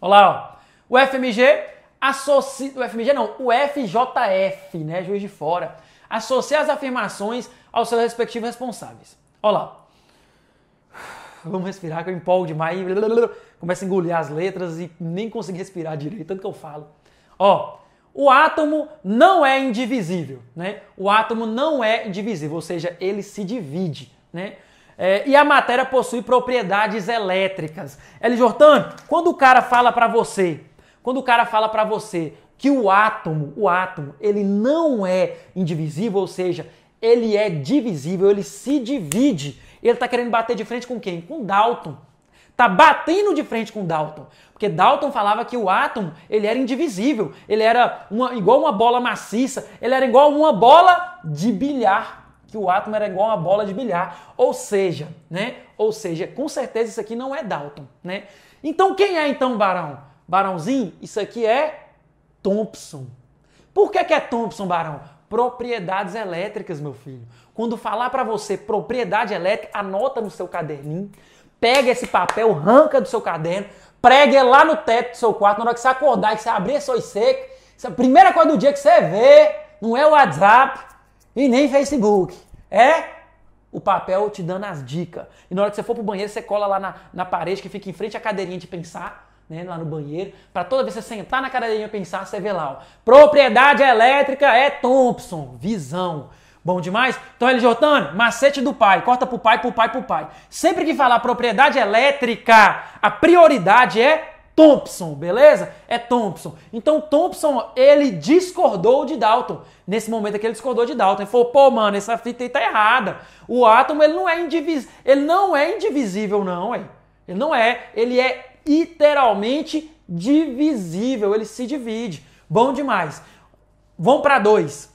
Olá, ó. o FMG associa. O FMG não, o FJF, né? Juiz de fora. Associa as afirmações aos seus respectivos responsáveis. Olha lá. Vamos respirar, que eu empolgo demais. Começa a engolir as letras e nem consigo respirar direito, tanto que eu falo. Ó, o átomo não é indivisível, né? O átomo não é indivisível, ou seja, ele se divide, né? É, e a matéria possui propriedades elétricas. Eli Jordan, quando o cara fala para você, quando o cara fala para você que o átomo, o átomo, ele não é indivisível, ou seja, ele é divisível, ele se divide. Ele está querendo bater de frente com quem? Com Dalton. Tá batendo de frente com Dalton, porque Dalton falava que o átomo, ele era indivisível, ele era uma, igual uma bola maciça, ele era igual uma bola de bilhar que o átomo era igual a uma bola de bilhar. Ou seja, né? Ou seja, com certeza isso aqui não é Dalton, né? Então quem é então Barão? Barãozinho, isso aqui é Thompson. Por que, que é Thompson, Barão? Propriedades elétricas, meu filho. Quando falar para você propriedade elétrica, anota no seu caderninho, pega esse papel, arranca do seu caderno, prega lá no teto do seu quarto, na hora que você acordar, que você abrir seus secos, essa é a primeira coisa do dia que você vê, não é o WhatsApp e nem Facebook é o papel te dando as dicas. E na hora que você for pro banheiro, você cola lá na, na parede que fica em frente à cadeirinha de pensar. Né, lá no banheiro, para toda vez que você sentar na cadeirinha e pensar, você vê lá, ó, propriedade elétrica é Thompson, visão. Bom demais? Então, ele Jotani, macete do pai, corta pro pai, pro pai, pro pai. Sempre que falar propriedade elétrica, a prioridade é Thompson, beleza? É Thompson. Então Thompson, ele discordou de Dalton. Nesse momento que ele discordou de Dalton. Ele falou, pô, mano, essa fita aí tá errada. O átomo, ele não é indivisível. Ele não é indivisível, não, ué. Ele não é. Ele é literalmente divisível. Ele se divide. Bom demais. Vamos para dois.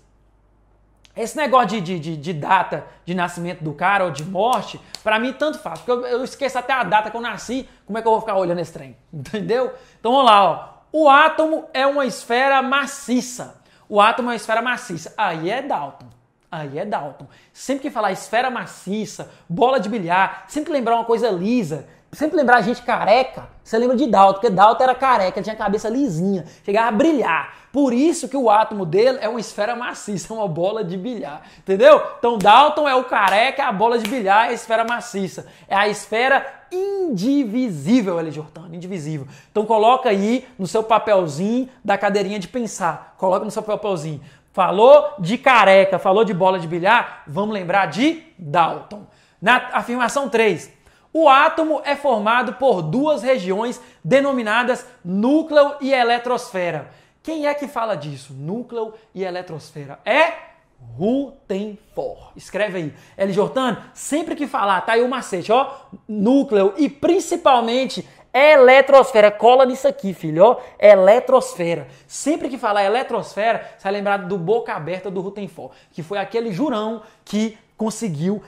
Esse negócio de, de, de, data de nascimento do cara ou de morte, para mim tanto faz, porque eu, eu, esqueço até a data que eu nasci, como é que eu vou ficar olhando esse trem? Entendeu? Então vamos lá, ó. O átomo é uma esfera maciça. O átomo é uma esfera maciça. Aí é Dalton. Aí é Dalton. Sempre que falar esfera maciça, bola de bilhar, sempre que lembrar uma coisa lisa, sempre lembrar a gente careca, você lembra de Dalton, porque Dalton era careca, tinha a cabeça lisinha, chegava a brilhar. Por isso que o átomo dele é uma esfera maciça, uma bola de bilhar, entendeu? Então Dalton é o careca, é a bola de bilhar é a esfera maciça, é a esfera indivisível, Eli Jordano, indivisível. Então coloca aí no seu papelzinho da cadeirinha de pensar, coloca no seu papelzinho. Falou de careca, falou de bola de bilhar, vamos lembrar de Dalton. Na afirmação 3, o átomo é formado por duas regiões denominadas núcleo e eletrosfera. Quem é que fala disso? Núcleo e eletrosfera. É Rutherford. Escreve aí. Eli Jortano, sempre que falar, tá aí o macete, ó. Núcleo e principalmente eletrosfera. Cola nisso aqui, filho, ó. Eletrosfera. Sempre que falar eletrosfera, você vai lembrar do boca aberta do Rutherford, que foi aquele jurão que conseguiu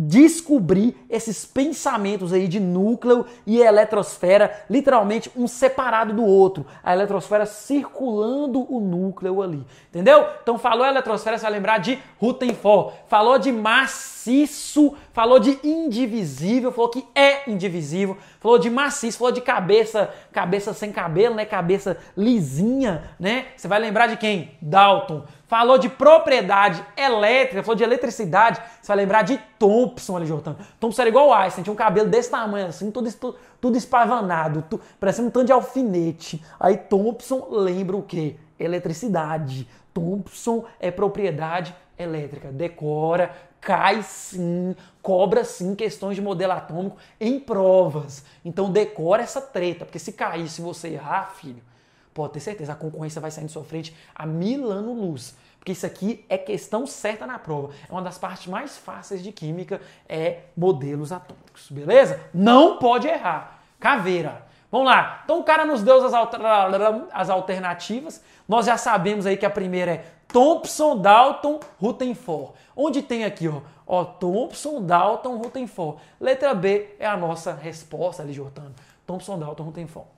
descobrir esses pensamentos aí de núcleo e eletrosfera, literalmente um separado do outro, a eletrosfera circulando o núcleo ali, entendeu? Então falou eletrosfera, você vai lembrar de Rutherford, falou de maciço, falou de indivisível, falou que é indivisível, falou de maciço, falou de cabeça, cabeça sem cabelo, né, cabeça lisinha, né? Você vai lembrar de quem? Dalton. Falou de propriedade elétrica, falou de eletricidade, você vai lembrar de Thompson ali, Jordano. Thompson era igual o Einstein, tinha um cabelo desse tamanho, assim, todo, todo, todo espavanado, tu, um tanto de alfinete. Aí Thompson lembra o quê? Eletricidade. Thompson é propriedade elétrica. Decora, cai sim, cobra sim questões de modelo atômico em provas. Então decora essa treta, porque se cair, se você errar, filho, pode ter certeza, a concorrência vai sair de sua frente a mil anos luz porque isso aqui é questão certa na prova. É uma das partes mais fáceis de química, é modelos atômicos, beleza? Não pode errar. Caveira. Vamos lá. Então o cara nos deu as, alter... as alternativas. Nós já sabemos aí que a primeira é Thompson, Dalton, Rutherford. Onde tem aqui, ó, ó Thompson, Dalton, Rutherford. Letra B é a nossa resposta ali, Jordano. Thompson, Dalton, Rutherford.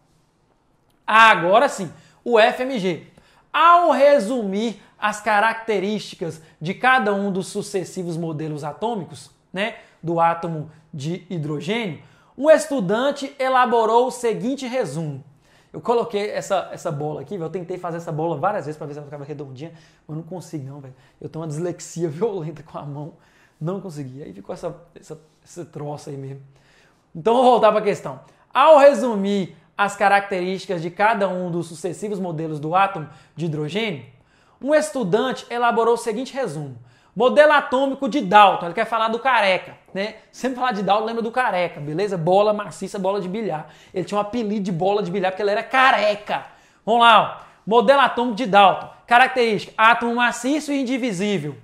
Ah, agora sim, o FMG. Ao resumir as características de cada um dos sucessivos modelos atômicos, né, do átomo de hidrogênio, um estudante elaborou o seguinte resumo. Eu coloquei essa, essa bola aqui, eu tentei fazer essa bola várias vezes para ver se ela ficava redondinha, mas não consegui não, velho. Eu tenho uma dislexia violenta com a mão, não consegui. Aí ficou essa, essa, essa troça aí mesmo. Então vou voltar para a questão. Ao resumir as características de cada um dos sucessivos modelos do átomo de hidrogênio, um estudante elaborou o seguinte resumo: modelo atômico de Dalton. Ele quer falar do careca, né? Sempre falar de Dalton, lembra do careca, beleza? Bola maciça, bola de bilhar. Ele tinha um apelido de bola de bilhar porque ele era careca. Vamos lá, ó. Modelo atômico de Dalton. Característica: átomo maciço e indivisível.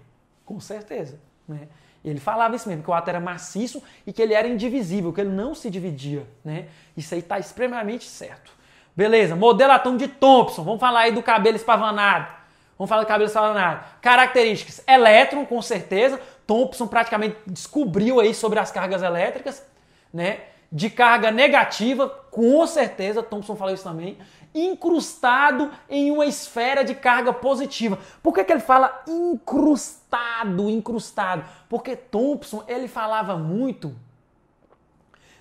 Com certeza, né? Ele falava isso mesmo, que o átomo era maciço e que ele era indivisível, que ele não se dividia, né? Isso aí está extremamente certo. Beleza, modelo atômico de Thompson. Vamos falar aí do cabelo espavanado. Vamos falar do cabelo salonário. Características: elétron, com certeza. Thompson praticamente descobriu aí sobre as cargas elétricas, né? De carga negativa, com certeza, Thompson falou isso também. Incrustado em uma esfera de carga positiva. Por que, que ele fala incrustado, incrustado? Porque Thompson ele falava muito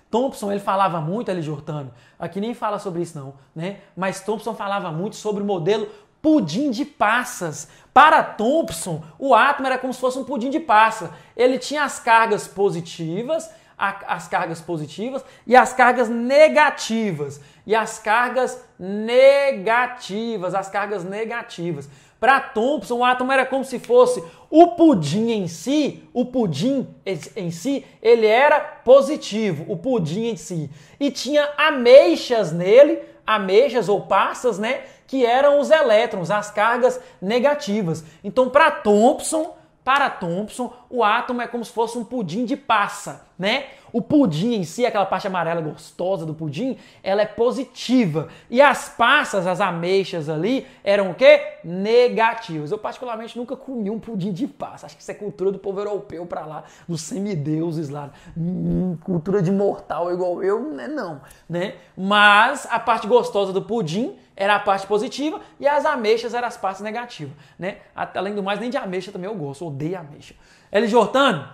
Thompson, ele falava muito, ele Jordano, aqui nem fala sobre isso não, né? Mas Thompson falava muito sobre o modelo pudim de passas. Para Thompson, o átomo era como se fosse um pudim de passa. Ele tinha as cargas positivas, a, as cargas positivas e as cargas negativas. E as cargas negativas, as cargas negativas. Para Thompson, o átomo era como se fosse o pudim em si, o pudim em si, ele era positivo, o pudim em si. E tinha ameixas nele, ameixas ou passas, né? que eram os elétrons, as cargas negativas. Então, para Thompson, para Thompson, o átomo é como se fosse um pudim de passa, né? O pudim em si, aquela parte amarela gostosa do pudim, ela é positiva. E as passas, as ameixas ali, eram o quê? Negativas. Eu particularmente nunca comi um pudim de passa. Acho que isso é cultura do povo europeu para lá, dos semideuses lá. Hum, cultura de mortal igual eu, não é não, né? Mas a parte gostosa do pudim era a parte positiva e as ameixas eram as partes negativas, né? Além do mais, nem de ameixa também eu gosto, odeio ameixa. Eli Jortano,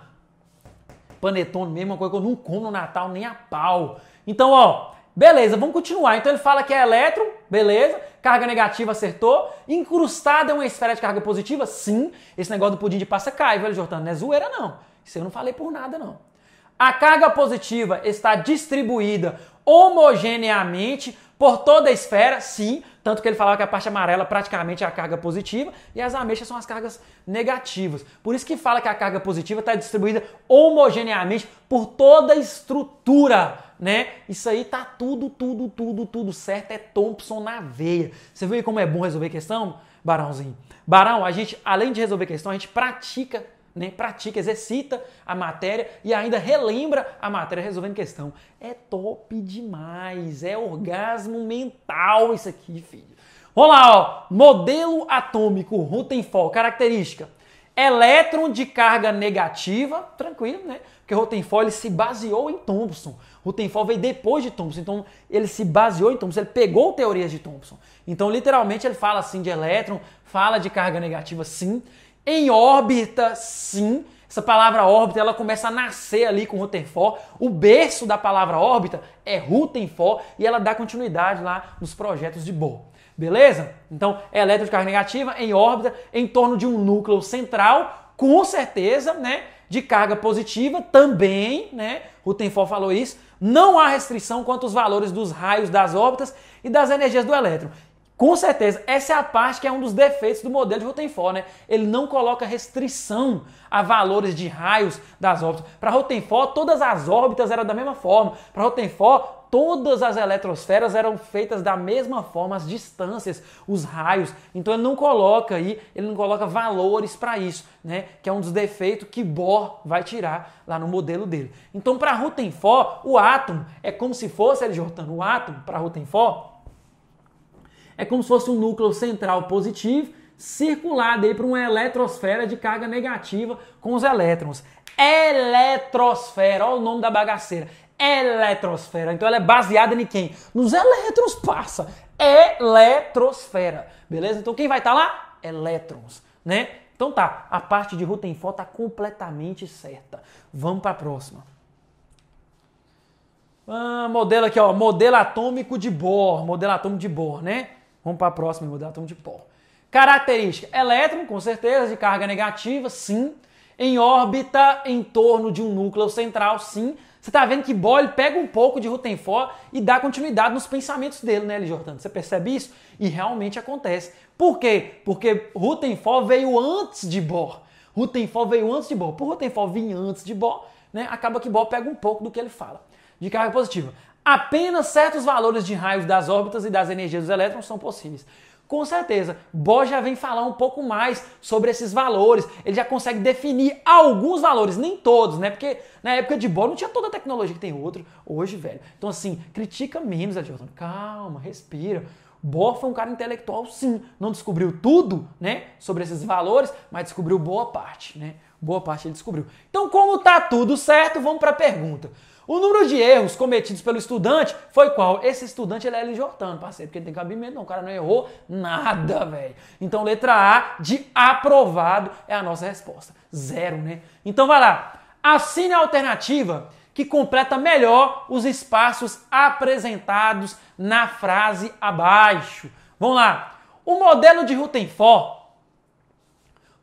panetone mesmo, uma coisa que eu não como no Natal nem a pau. Então, ó, beleza, vamos continuar. Então ele fala que é elétron, beleza, carga negativa acertou, incrustada é uma esfera de carga positiva, sim. Esse negócio do pudim de passa cai, velho Jortano, não é zoeira não. Isso eu não falei por nada não. A carga positiva está distribuída homogeneamente por toda a esfera, sim, tanto que ele falava que a parte amarela praticamente é a carga positiva e as ameixas são as cargas negativas. Por isso que fala que a carga positiva está distribuída homogeneamente por toda a estrutura, né? Isso aí tá tudo, tudo, tudo, tudo certo. É Thompson na veia. Você viu como é bom resolver questão, Barãozinho? Barão, a gente, além de resolver questão, a gente pratica né? pratica, exercita a matéria e ainda relembra a matéria resolvendo questão. É top demais, é orgasmo mental isso aqui, filho. Vamos lá, ó. modelo atômico Rutherford, característica. Elétron de carga negativa, tranquilo, né? Porque Rutherford se baseou em Thomson. Rutherford veio depois de Thomson, então ele se baseou em Thomson, ele pegou teorias de Thomson. Então, literalmente, ele fala assim de elétron, fala de carga negativa, sim. Em órbita, sim. Essa palavra órbita, ela começa a nascer ali com Rutherford. O berço da palavra órbita é Rutherford e ela dá continuidade lá nos projetos de Bohr. Beleza? Então, é eletrocarga negativa em órbita em torno de um núcleo central, com certeza, né? de carga positiva também, né? Rutherford falou isso. Não há restrição quanto aos valores dos raios das órbitas e das energias do elétron. Com certeza, essa é a parte que é um dos defeitos do modelo de Rutherford, né? Ele não coloca restrição a valores de raios das órbitas. Para Rutherford, todas as órbitas eram da mesma forma. Para Rutherford, todas as eletrosferas eram feitas da mesma forma, as distâncias, os raios. Então ele não coloca aí, ele não coloca valores para isso, né? Que é um dos defeitos que Bohr vai tirar lá no modelo dele. Então para Rutherford, o átomo é como se fosse, ele Jortano, o átomo para Rutherford é como se fosse um núcleo central positivo circulado aí para uma eletrosfera de carga negativa com os elétrons. Eletrosfera, olha o nome da bagaceira. Eletrosfera. Então ela é baseada em quem? Nos elétrons, passa. Eletrosfera. Beleza? Então quem vai estar tá lá? Elétrons, né? Então tá, a parte de Rutenfó tá completamente certa. Vamos para a próxima. Ah, modelo aqui, ó, modelo atômico de Bohr, modelo atômico de Bohr, né? Vamos para a próxima e mudar átomo de pó. Característica: elétron, com certeza, de carga negativa, sim. Em órbita em torno de um núcleo central, sim. Você está vendo que Boyle pega um pouco de Rutherford e dá continuidade nos pensamentos dele, né, Jordan? Você percebe isso? E realmente acontece. Por quê? Porque Rutherford veio antes de Bohr. Rutherford veio antes de Bohr. Por Rutherford vir antes de Bohr, né, acaba que Bohr pega um pouco do que ele fala de carga positiva. Apenas certos valores de raios das órbitas e das energias dos elétrons são possíveis. Com certeza, Bohr já vem falar um pouco mais sobre esses valores. Ele já consegue definir alguns valores, nem todos, né? Porque na época de Bohr não tinha toda a tecnologia que tem outro hoje, velho. Então, assim, critica menos, Adilton. Calma, respira. Bohr foi um cara intelectual, sim. Não descobriu tudo, né? Sobre esses valores, mas descobriu boa parte, né? Boa parte ele descobriu. Então, como tá tudo certo, vamos para a pergunta. O número de erros cometidos pelo estudante foi qual? Esse estudante ele é LJano, parceiro, porque ele tem cabimento, não, o cara não errou nada, velho. Então, letra A de aprovado é a nossa resposta. Zero, né? Então, vai lá. Assine a alternativa que completa melhor os espaços apresentados na frase abaixo. Vamos lá. O modelo de Rutherford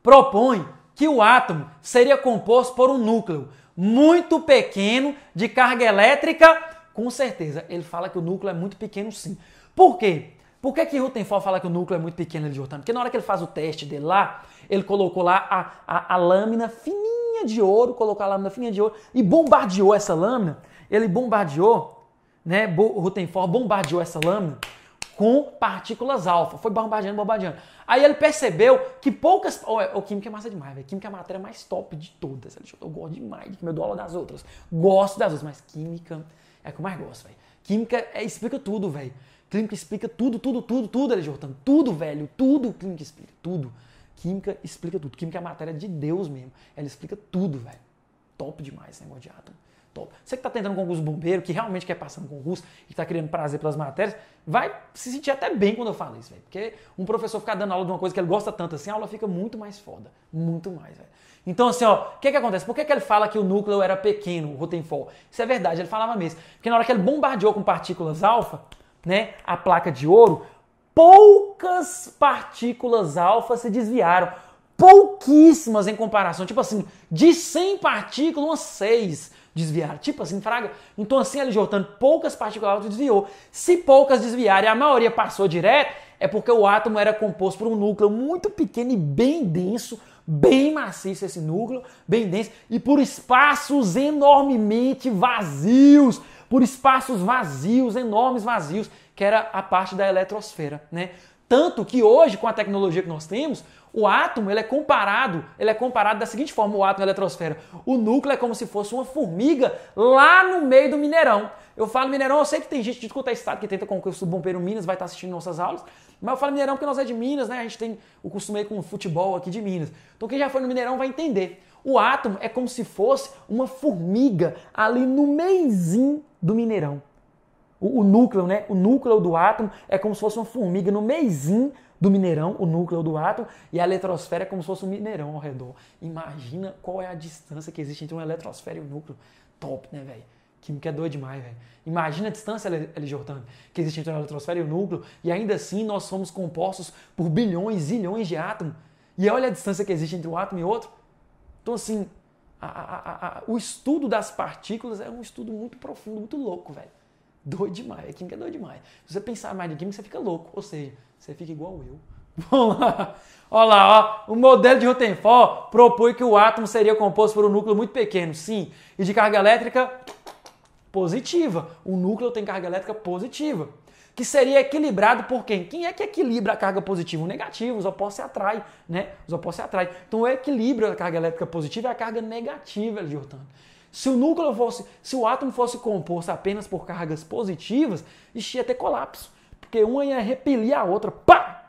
propõe que o átomo seria composto por um núcleo muito pequeno de carga elétrica? Com certeza, ele fala que o núcleo é muito pequeno sim. Por quê? Por que, que Rutherford fala que o núcleo é muito pequeno de Jordano? Porque na hora que ele faz o teste dele lá, ele colocou lá a, a, a lâmina fininha de ouro, colocou a lâmina fininha de ouro e bombardeou essa lâmina. Ele bombardeou, né? Rutherford bombardeou essa lâmina com partículas alfa. Foi bombardeando, bombardeando. Aí ele percebeu que poucas. É, o oh, oh, Química é massa demais, velho. Química é a matéria mais top de todas. Ele eu gosto demais de química, eu dou aula das outras. Gosto das outras, mas Química é a que eu mais gosto, velho. Química é, explica tudo, velho. Clínica explica tudo, tudo, tudo, tudo, ele Jordan. Tudo, velho. Tudo química explica, tudo. Química explica tudo. Química é a matéria de Deus mesmo. Ela explica tudo, velho. Top demais esse negócio de átomo. Você que está tentando concurso bombeiro, que realmente quer passar no concurso e está querendo prazer pelas matérias, vai se sentir até bem quando eu falo isso, velho. Porque um professor ficar dando aula de uma coisa que ele gosta tanto assim, a aula fica muito mais foda. Muito mais, velho. Então, assim, ó, o que que acontece? Por que, que ele fala que o núcleo era pequeno, o Rotenfol? Isso é verdade, ele falava mesmo. Porque na hora que ele bombardeou com partículas alfa, né, a placa de ouro, poucas partículas alfa se desviaram pouquíssimas em comparação. Tipo assim, de 100 partículas, umas 6 desviaram. Tipo assim, Fraga. Então, assim, ali Jordano, poucas partículas altas desviou. Se poucas desviarem a maioria passou direto, é porque o átomo era composto por um núcleo muito pequeno e bem denso, bem maciço esse núcleo, bem denso, e por espaços enormemente vazios, por espaços vazios, enormes vazios, que era a parte da eletrosfera, né? Tanto que hoje, com a tecnologia que nós temos, o átomo ele é comparado, ele é comparado da seguinte forma, o átomo a eletrosfera. O núcleo é como se fosse uma formiga lá no meio do Mineirão. Eu falo Mineirão, eu sei que tem gente de quanto o é estado que tenta conquistar o curso do Bombeiro Minas, vai estar assistindo nossas aulas, mas eu falo Mineirão porque nós é de Minas, né? A gente tem o costume aí com o futebol aqui de Minas. Então quem já foi no Mineirão vai entender. O átomo é como se fosse uma formiga ali no meizinho do Mineirão. O, o núcleo, né? O núcleo do átomo é como se fosse uma formiga no meizinho do Mineirão, o núcleo do átomo, e a eletrosfera é como se fosse um Mineirão ao redor. Imagina qual é a distância que existe entre uma eletrosfera e um núcleo. Top, né, velho? Química é doido demais, velho. Imagina a distância, L. Jordan, que existe entre a eletrosfera e o núcleo, e ainda assim nós somos compostos por bilhões, zilhões de átomos. E olha a distância que existe entre um átomo e outro. Então, assim, a, a, a, o estudo das partículas é um estudo muito profundo, muito louco, velho doido demais. A é química é doido demais. Se você pensar mais de química, você fica louco. Ou seja, você fica igual eu. Vamos lá. Olha lá, ó. o modelo de Rutherford propõe que o átomo seria composto por um núcleo muito pequeno, sim, e de carga elétrica positiva. O núcleo tem carga elétrica positiva, que seria equilibrado por quem? Quem é que equilibra a carga positiva? O negativo, os opostos se atraem, né? Os opostos se atraem. Então, o equilíbrio da carga elétrica positiva é a carga negativa de se o núcleo fosse, se o átomo fosse composto apenas por cargas positivas, ia ter colapso, porque uma ia repelir a outra, pá!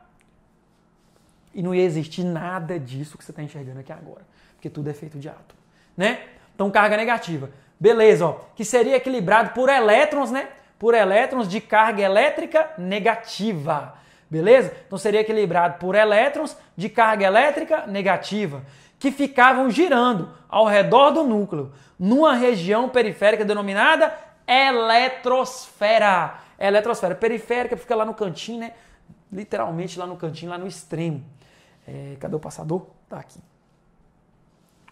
E não ia existir nada disso que você está enxergando aqui agora, porque tudo é feito de átomo, né? Então carga negativa. Beleza, ó, que seria equilibrado por elétrons, né? Por elétrons de carga elétrica negativa. Beleza? Então seria equilibrado por elétrons de carga elétrica negativa que ficavam girando ao redor do núcleo, numa região periférica denominada eletrosfera. É eletrosfera periférica fica lá no cantinho, né? Literalmente lá no cantinho, lá no extremo. É, cadê o passador? Tá aqui.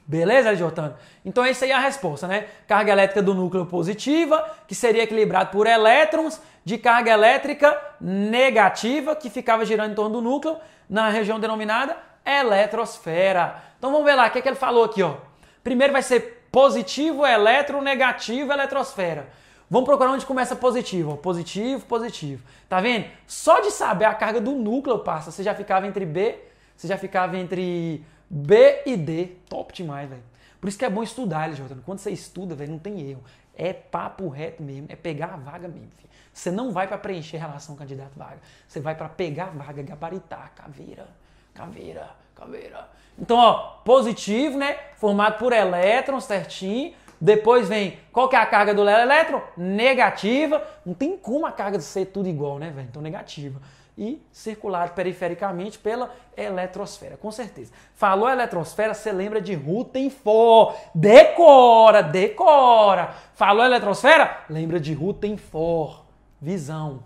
Beleza, Jotano? Então essa aí é a resposta, né? Carga elétrica do núcleo positiva, que seria equilibrado por elétrons de carga elétrica negativa, que ficava girando em torno do núcleo, na região denominada eletrosfera. Então vamos ver lá o que, é que ele falou aqui. Ó. Primeiro vai ser positivo, é eletro negativo, é eletrosfera. Vamos procurar onde começa positivo. Ó. Positivo, positivo. Tá vendo? Só de saber a carga do núcleo, passa. você já ficava entre B, você já ficava entre B e D. Top demais, velho. Por isso que é bom estudar, ele, Quando você estuda, velho, não tem erro. É papo reto mesmo, é pegar a vaga mesmo. Filho. Você não vai para preencher relação candidato-vaga. Você vai para pegar a vaga, gabaritar, caveira, caveira, caveira. Então, ó, positivo, né? Formado por elétrons, certinho. Depois vem, qual que é a carga do elétron? Negativa. Não tem como a carga ser tudo igual, né, velho? Então, negativa. E circulado perifericamente pela eletrosfera, com certeza. Falou eletrosfera, você lembra de Rutherford. Decora, decora. Falou eletrosfera, lembra de Rutherford. Visão.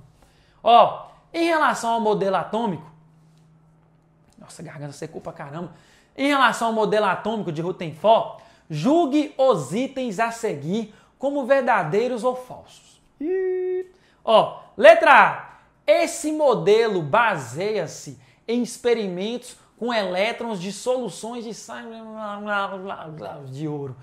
Ó, em relação ao modelo atômico, nossa, garganta secou pra caramba. Em relação ao modelo atômico de Rutherford, julgue os itens a seguir como verdadeiros ou falsos. Ó, letra A. Esse modelo baseia-se em experimentos com elétrons de soluções de sai de ouro.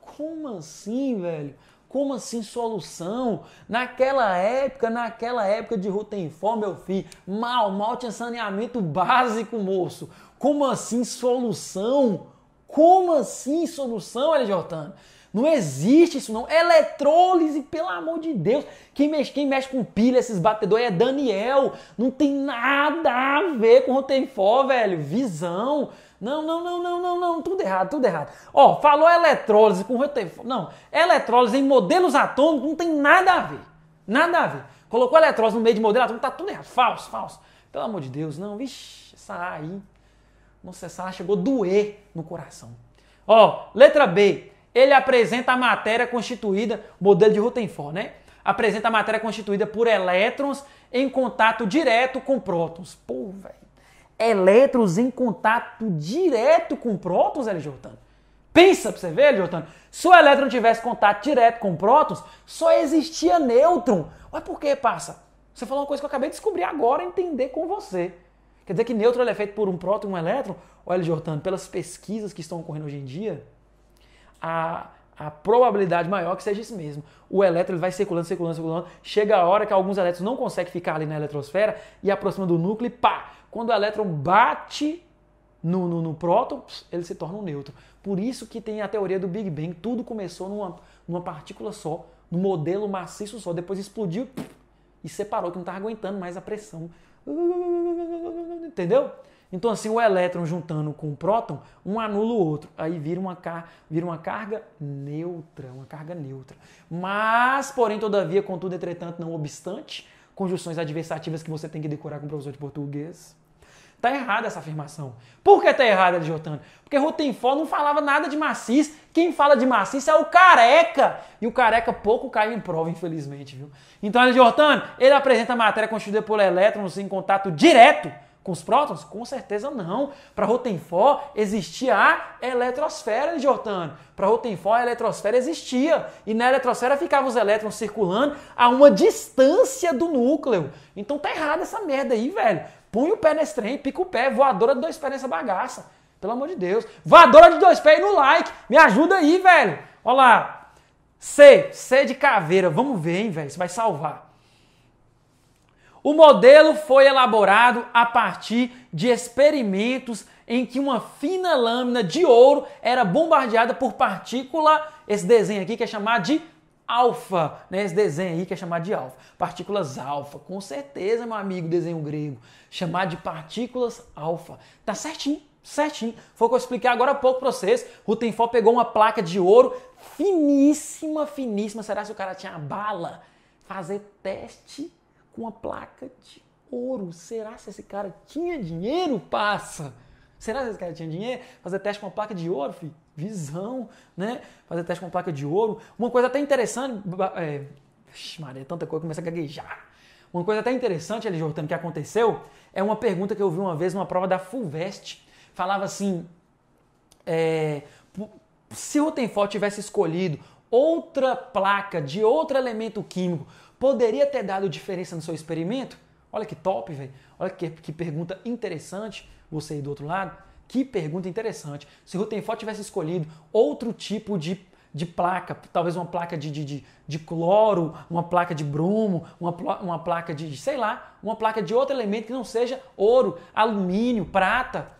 como assim, velho? Como assim solução? Naquela época, naquela época de Rutenfor, meu filho, mal, mal tinha saneamento básico, moço. Como assim solução? Como assim solução, LJ? Não existe isso não. Eletrólise, pelo amor de Deus. Quem mexe, quem mexe com pilha, esses batedores, é Daniel. Não tem nada a ver com Rutenfor, velho. Visão. Não, não, não, não, não, não, tudo errado, tudo errado. Ó, falou eletrólise com não, eletrólise em modelos atômicos não tem nada a ver. Nada a ver. Colocou eletrólise no meio de modelo atômico, tá tudo errado, falso, falso. Pelo amor de Deus, não, vixi, essa A aí. Nossa, essa A chegou a doer no coração. Ó, letra B. Ele apresenta a matéria constituída, modelo de Rutherford, né? Apresenta a matéria constituída por elétrons em contato direto com prótons. Pô, velho elétrons em contato direto com prótons, LJ. Jortano. Pensa pra você ver, LJ. Se o elétron tivesse contato direto com prótons, só existia nêutron. Mas por que, passa? Você falou uma coisa que eu acabei de descobrir agora entender com você. Quer dizer que nêutron é feito por um próton e um elétron? Olha, Jortano, pelas pesquisas que estão ocorrendo hoje em dia, a, a probabilidade maior que seja isso mesmo. O elétron ele vai circulando, circulando, circulando. Chega a hora que alguns elétrons não conseguem ficar ali na eletrosfera e aproxima do núcleo e pá! Quando o elétron bate no, no, no próton, ele se torna um nêutron. Por isso que tem a teoria do Big Bang. Tudo começou numa, numa partícula só, num modelo maciço só. Depois explodiu e separou, que não estava aguentando mais a pressão. Uh, entendeu? Então, assim, o elétron juntando com o próton, um anula o outro. Aí vira uma, car vira uma carga neutra, uma carga neutra. Mas, porém, todavia, contudo, entretanto, não obstante, conjunções adversativas que você tem que decorar com o professor de português. Tá errada essa afirmação. Por que tá errada, Jotana? Porque Rotenfó não falava nada de maciço. Quem fala de maciço é o careca. E o careca pouco caiu em prova, infelizmente, viu? Então, Jotana, ele apresenta a matéria constituída por elétrons em contato direto com os prótons? Com certeza não. Para Rotenfó existia a eletrosfera, Jotano. Para Rotenfó a eletrosfera existia. E na eletrosfera ficavam os elétrons circulando a uma distância do núcleo. Então tá errada essa merda aí, velho. Põe o pé nesse trem, pica o pé, voadora de dois pés nessa bagaça. Pelo amor de Deus. Voadora de dois pés e no like. Me ajuda aí, velho. Olha lá. C, C de caveira. Vamos ver, hein, velho. Isso vai salvar. O modelo foi elaborado a partir de experimentos em que uma fina lâmina de ouro era bombardeada por partícula, esse desenho aqui que é chamado de alfa, né? Esse desenho aí que é chamado de alfa. Partículas alfa, com certeza, meu amigo, desenho grego. chamado de partículas alfa. Tá certinho, certinho. Foi o que eu expliquei agora há pouco para vocês. Rutenfó pegou uma placa de ouro finíssima, finíssima. Será se o cara tinha bala? Fazer teste com a placa de ouro. Será se esse cara tinha dinheiro? Passa. Será que esse cara tinha dinheiro? Fazer teste com uma placa de ouro, filho? Visão, né? Fazer teste com uma placa de ouro. Uma coisa até interessante. É... Ixi, Maria, é tanta coisa, começa a gaguejar. Uma coisa até interessante, ali, Jordano, que aconteceu é uma pergunta que eu vi uma vez numa prova da Fulvest. Falava assim: é... se o Tenfó tivesse escolhido outra placa de outro elemento químico, poderia ter dado diferença no seu experimento? Olha que top, velho. Olha que, que pergunta interessante você aí do outro lado? Que pergunta interessante. Se Rutenfort tivesse escolhido outro tipo de, de placa, talvez uma placa de, de, de, de cloro, uma placa de bromo, uma, uma placa de, sei lá, uma placa de outro elemento que não seja ouro, alumínio, prata.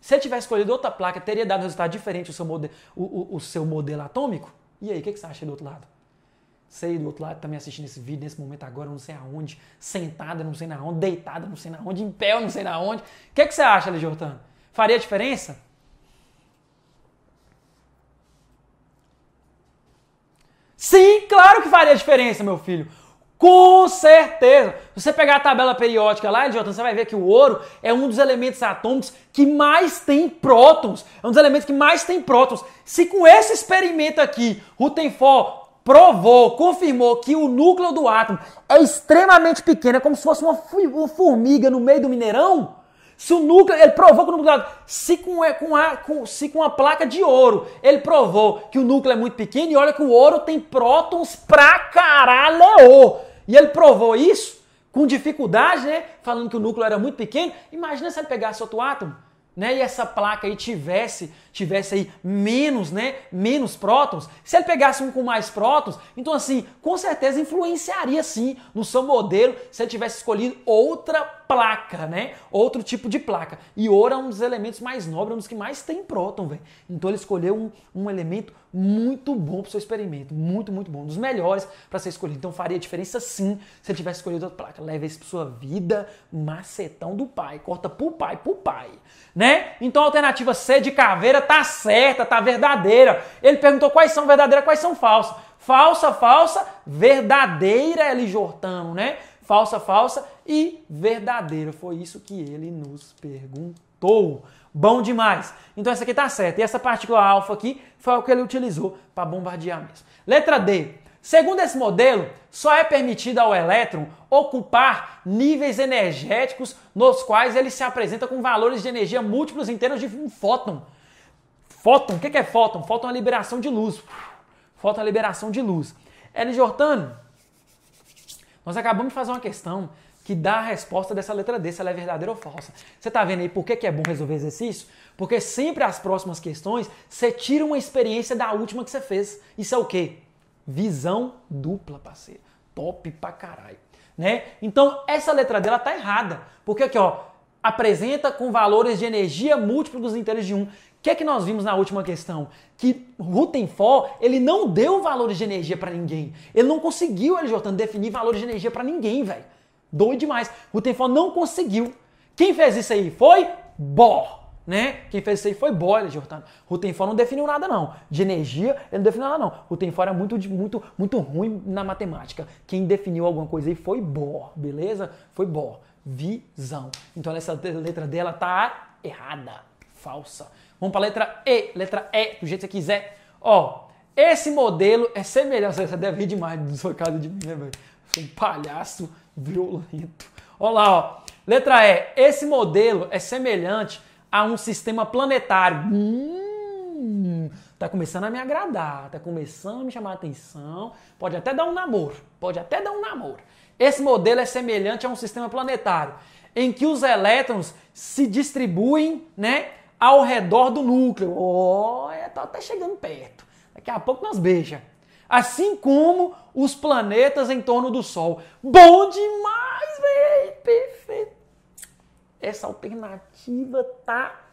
Se ele tivesse escolhido outra placa, teria dado resultado diferente o seu, modelo, o, o, o seu modelo atômico? E aí, o que, que você acha do outro lado? Sei do outro lado, tá me assistindo esse vídeo nesse momento agora, não sei aonde, sentada, não sei na onde, deitada, não sei na onde, em pé, não sei na onde. O que, é que você acha, Legiortano? Faria diferença? Sim, claro que faria diferença, meu filho. Com certeza. Se você pegar a tabela periódica lá, Jonathan, você vai ver que o ouro é um dos elementos atômicos que mais tem prótons. É um dos elementos que mais tem prótons. Se com esse experimento aqui, Rutherford provou, confirmou que o núcleo do átomo é extremamente pequeno, é como se fosse uma formiga no meio do Mineirão, se o núcleo, ele provou que o núcleo do átomo, se com, é, com, a, com, se com uma placa de ouro, ele provou que o núcleo é muito pequeno, e olha que o ouro tem prótons pra caralho, e ele provou isso com dificuldade, né, falando que o núcleo era muito pequeno, imagina se ele pegasse outro átomo, né, e essa placa aí tivesse tivesse aí menos, né, menos prótons, se ele pegasse um com mais prótons, então assim, com certeza influenciaria sim no seu modelo se ele tivesse escolhido outra placa, né, outro tipo de placa. E ouro é um dos elementos mais nobres, é um dos que mais tem próton, velho. Então ele escolheu um, um elemento muito bom para o seu experimento, muito, muito bom, um dos melhores para ser escolhido. Então faria diferença sim se ele tivesse escolhido outra placa. Leve isso para sua vida, macetão do pai, corta pro pai, pro pai, né? Então alternativa C de caveira tá certa, tá verdadeira. Ele perguntou quais são verdadeiras, quais são falsas. Falsa, falsa, verdadeira, Eli é Jortano, né? Falsa, falsa e verdadeira. Foi isso que ele nos perguntou. Bom demais. Então essa aqui tá certa. E essa partícula alfa aqui foi o que ele utilizou para bombardear mesmo. Letra D. Segundo esse modelo, só é permitido ao elétron ocupar níveis energéticos nos quais ele se apresenta com valores de energia múltiplos inteiros de um fóton. Fóton, o que é fóton? Fóton é uma liberação de luz. Fóton é uma liberação de luz. L. Jortano, nós acabamos de fazer uma questão que dá a resposta dessa letra D, se ela é verdadeira ou falsa. Você está vendo aí por que é bom resolver exercício? Porque sempre as próximas questões você tira uma experiência da última que você fez. Isso é o quê? Visão dupla, parceiro. Top pra caralho. Né? Então, essa letra dela tá errada. Porque aqui, ó, apresenta com valores de energia múltiplos dos inteiros de 1. O que é que nós vimos na última questão? Que Rutherford, ele não deu valores de energia para ninguém. Ele não conseguiu, ele Jotando, definir valores de energia para ninguém, velho. Doido demais. Rutherford não conseguiu. Quem fez isso aí foi Bohr, né? Quem fez isso aí foi Bohr, ele Jotando. Rutherford não definiu nada não. De energia, ele não definiu nada não. Rutherford é muito muito muito ruim na matemática. Quem definiu alguma coisa aí foi Bohr, beleza? Foi Bohr. Visão. Então essa letra dela tá errada, falsa. Vamos para a letra E, letra E, do jeito que você quiser. Ó, esse modelo é semelhante. Você deve rir demais do seu caso de mim, né, velho? um palhaço violento. Olha lá, ó. Letra E. Esse modelo é semelhante a um sistema planetário. Hum, tá começando a me agradar, tá começando a me chamar a atenção. Pode até dar um namoro. Pode até dar um namoro. Esse modelo é semelhante a um sistema planetário em que os elétrons se distribuem, né? ao redor do núcleo. Ó, tá, tá, chegando perto. Daqui a pouco nós beija. Assim como os planetas em torno do Sol. Bom demais, velho! Perfeito! Essa alternativa tá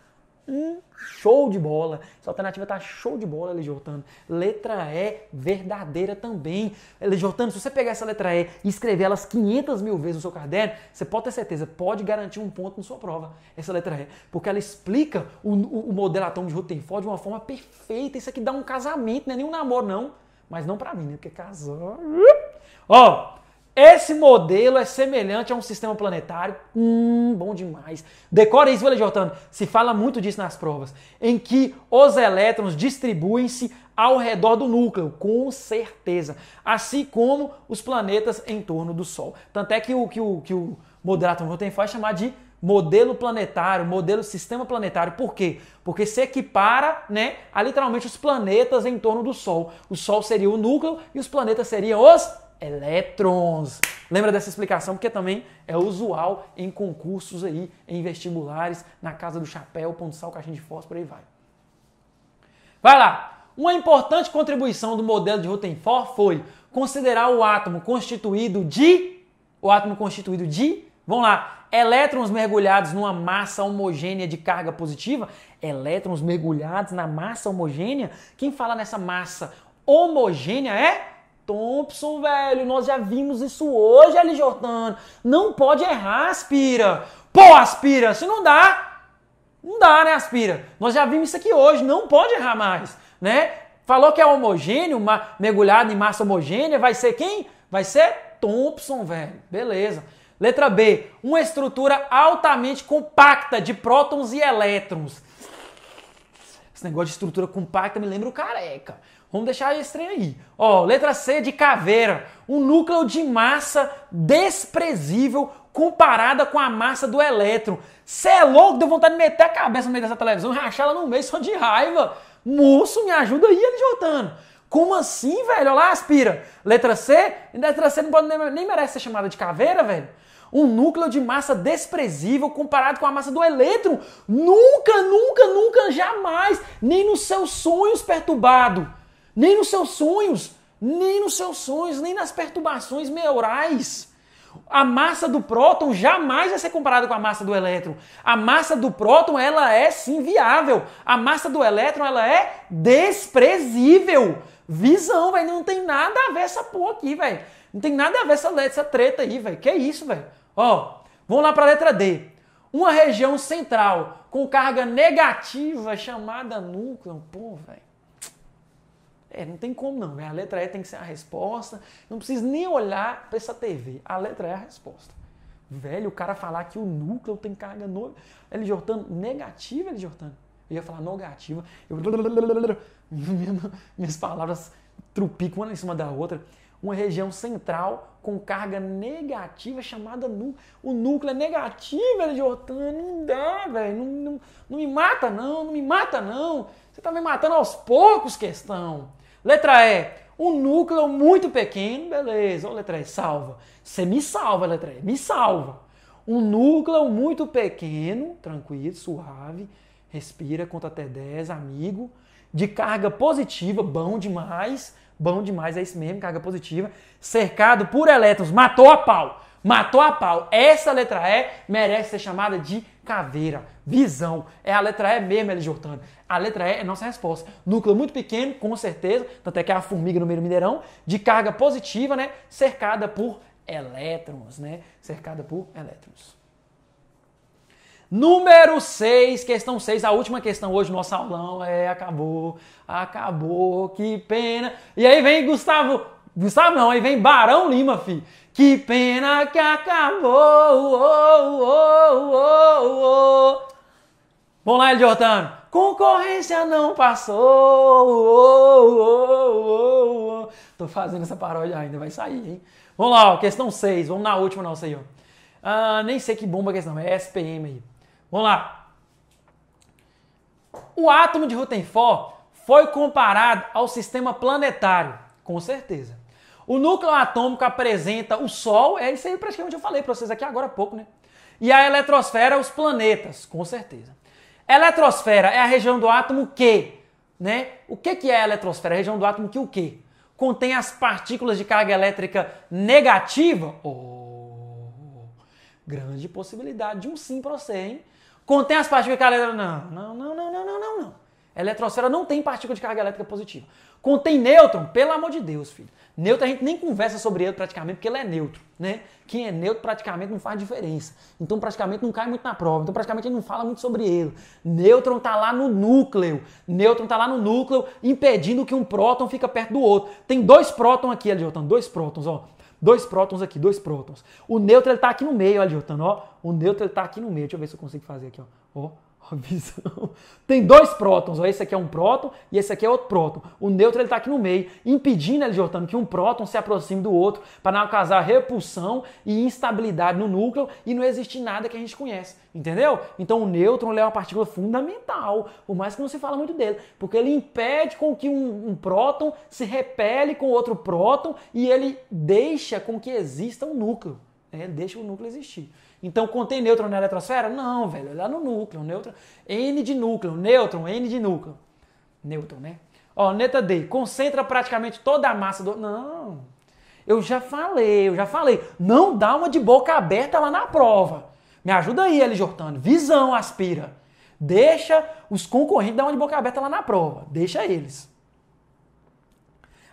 um show de bola. Essa alternativa tá show de bola, Eligiortano. Letra E verdadeira também. Eligiortano, se você pegar essa letra E e escrever elas 500 mil vezes no seu caderno, você pode ter certeza, pode garantir um ponto na sua prova, essa letra E. Porque ela explica o, o, o modelo atômico de Rutherford de uma forma perfeita. Isso aqui dá um casamento, não é nenhum namoro não. Mas não pra mim, né? Porque casou... Ó... Oh, esse modelo é semelhante a um sistema planetário. Hum, bom demais. Decora isso, Vale Jordano. Se fala muito disso nas provas. Em que os elétrons distribuem-se ao redor do núcleo, com certeza. Assim como os planetas em torno do Sol. Tanto é que o, que o, que o modelo atômico faz chamar de modelo planetário, modelo sistema planetário. Por quê? Porque se equipara né, a literalmente os planetas em torno do Sol. O Sol seria o núcleo e os planetas seriam os elétrons. Lembra dessa explicação? Porque também é usual em concursos aí, em vestibulares, na casa do chapéu, pão de sal, caixinha de fósforo, aí vai. Vai lá! Uma importante contribuição do modelo de Rutherford foi considerar o átomo constituído de. O átomo constituído de. Vamos lá! Elétrons mergulhados numa massa homogênea de carga positiva. Elétrons mergulhados na massa homogênea. Quem fala nessa massa homogênea é Thompson, velho, nós já vimos isso hoje, ali Jordano. Não pode errar, Aspira. Pô, Aspira, se não dá, não dá, né, Aspira? Nós já vimos isso aqui hoje, não pode errar mais, né? Falou que é homogêneo, mergulhado em massa homogênea, vai ser quem? Vai ser Thompson, velho. Beleza. Letra B, uma estrutura altamente compacta de prótons e elétrons. Esse negócio de estrutura compacta me lembra o careca. Vamos deixar a estreia aí. Ó, letra C de caveira. Um núcleo de massa desprezível comparada com a massa do elétron. Cê é louco, deu vontade de meter a cabeça no meio dessa televisão e rachar ela no meio só de raiva. Moço, me ajuda aí, Jotano. Como assim, velho? Olha lá, aspira. Letra C? Letra C não pode, nem, nem merece ser chamada de caveira, velho um núcleo de massa desprezível comparado com a massa do elétron. Nunca, nunca, nunca, jamais, nem nos seus sonhos perturbado nem nos seus sonhos, nem nos seus sonhos, nem nas perturbações meurais. A massa do próton jamais vai ser comparada com a massa do elétron. A massa do próton, ela é sim viável. A massa do elétron, ela é desprezível. Visão, velho, não tem nada a ver essa porra aqui, velho. Não tem nada a ver essa, essa treta aí, velho. Que isso, velho? Ó, vamos lá para a letra D. Uma região central com carga negativa chamada núcleo. Pô, velho. É, não tem como não, né? A letra E tem que ser a resposta. Não precisa nem olhar para essa TV. A letra E é a resposta. Velho, o cara falar que o núcleo tem carga no... ele Jortano, negativa, ele Jortano. Eu ia falar negativa. Eu... Minhas palavras trupicam uma em cima da outra. Uma região central com carga negativa chamada nu. O núcleo é negativo, ele Jortano. Não dá, velho. Não, não, não me mata, não. Não me mata, não. Você tá me matando aos poucos, questão. Letra E, um núcleo muito pequeno, beleza. Olha letra E, salva. Você me salva, letra E, me salva. Um núcleo muito pequeno, tranquilo, suave, respira, conta até 10, amigo. De carga positiva, bom demais. Bom demais, é isso mesmo, carga positiva. Cercado por elétrons, matou a pau. Matou a pau. Essa letra E merece ser chamada de caveira. Visão. É a letra E mesmo, Eli Jordano. A letra E é nossa resposta. Núcleo muito pequeno, com certeza, tanto é que é a formiga no meio do Mineirão, de carga positiva, né? Cercada por elétrons, né? Cercada por elétrons. Número 6, questão 6, a última questão hoje no nosso aulão. É, acabou, acabou, que pena. E aí vem Gustavo, Gustavo não, aí vem Barão Lima, fi. Que pena que acabou, oh, oh, oh, oh, oh. Vamos lá, El Concorrência não passou. Oh, oh, oh, Tô fazendo essa paródia ainda, vai sair, hein? Vamos lá, ó, questão 6. Vamos na última nossa aí, ó. Ah, nem sei que bomba é questão é essa não, é SPM aí. Vamos lá. O átomo de Rutherford foi comparado ao sistema planetário, com certeza. O núcleo atômico apresenta o Sol, é isso aí praticamente eu falei para vocês aqui agora há pouco, né? E a eletrosfera, os planetas, com certeza. Eletrosfera é a região do átomo que, né? O que, que é a eletrosfera? É a região do átomo que o quê? Contém as partículas de carga elétrica negativa. Oh, grande possibilidade de um sim para você, hein? Contém as partículas de carga elétrica. Não, não, não, não, não, não, não. A eletrosfera não tem partícula de carga elétrica positiva. Contém nêutron? Pelo amor de Deus, filho. Nêutron a gente nem conversa sobre ele praticamente, porque ele é neutro, né? Quem é neutro praticamente não faz diferença. Então praticamente não cai muito na prova. Então praticamente a gente não fala muito sobre ele. Nêutron tá lá no núcleo. Nêutron tá lá no núcleo, impedindo que um próton fica perto do outro. Tem dois prótons aqui, Eliotano, dois prótons, ó. Dois prótons aqui, dois prótons. O nêutron ele tá aqui no meio, Eliotano, ó. O nêutron ele tá aqui no meio. Deixa eu ver se eu consigo fazer aqui, ó. Ó. visão. Tem dois prótons, ó, esse aqui é um próton e esse aqui é outro próton. O ele está aqui no meio, impedindo, ele que um próton se aproxime do outro para não causar repulsão e instabilidade no núcleo e não existe nada que a gente conhece, entendeu? Então o nêutron é uma partícula fundamental, por mais que não se fala muito dele, porque ele impede com que um, um próton se repele com outro próton e ele deixa com que exista um núcleo, né? deixa o núcleo existir. Então contém nêutron na eletrosfera? Não, velho, é lá no núcleo, nêutron, N de núcleo, nêutron, N de núcleo. Nêutron, né? Ó, neta D, concentra praticamente toda a massa do. Não. Eu já falei, eu já falei. Não dá uma de boca aberta lá na prova. Me ajuda aí, Eli Jortano. Visão aspira. Deixa os concorrentes dar uma de boca aberta lá na prova. Deixa eles.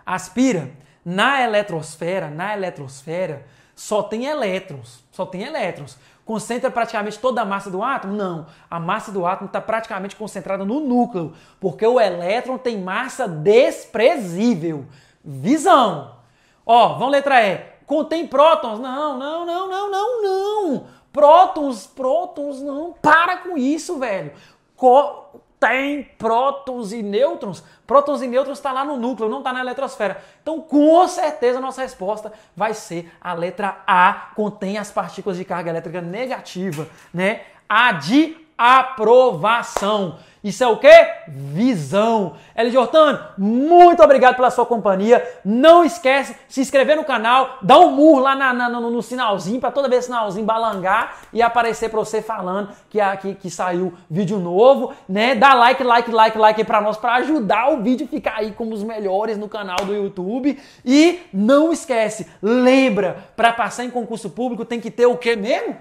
Aspira. Na eletrosfera, na eletrosfera, só tem elétrons, só tem elétrons. Concentra praticamente toda a massa do átomo? Não, a massa do átomo está praticamente concentrada no núcleo, porque o elétron tem massa desprezível. Visão! Ó, vamos letra E. Contém prótons? Não, não, não, não, não, não. Prótons, prótons, não. Para com isso, velho. Co tem prótons e nêutrons. Prótons e nêutrons está lá no núcleo, não está na eletrosfera. Então, com certeza, a nossa resposta vai ser a letra A, contém as partículas de carga elétrica negativa, né? A de aprovação. Isso é o que? Visão. Eli Jortano muito obrigado pela sua companhia. Não esquece se inscrever no canal, dá um murro lá na, na, no, no, sinalzinho para toda vez sinalzinho balangar e aparecer para você falando que, que, que saiu vídeo novo, né? Dá like, like, like, like para nós para ajudar o vídeo a ficar aí como os melhores no canal do YouTube. E não esquece, lembra, para passar em concurso público tem que ter o que mesmo?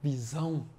Visão.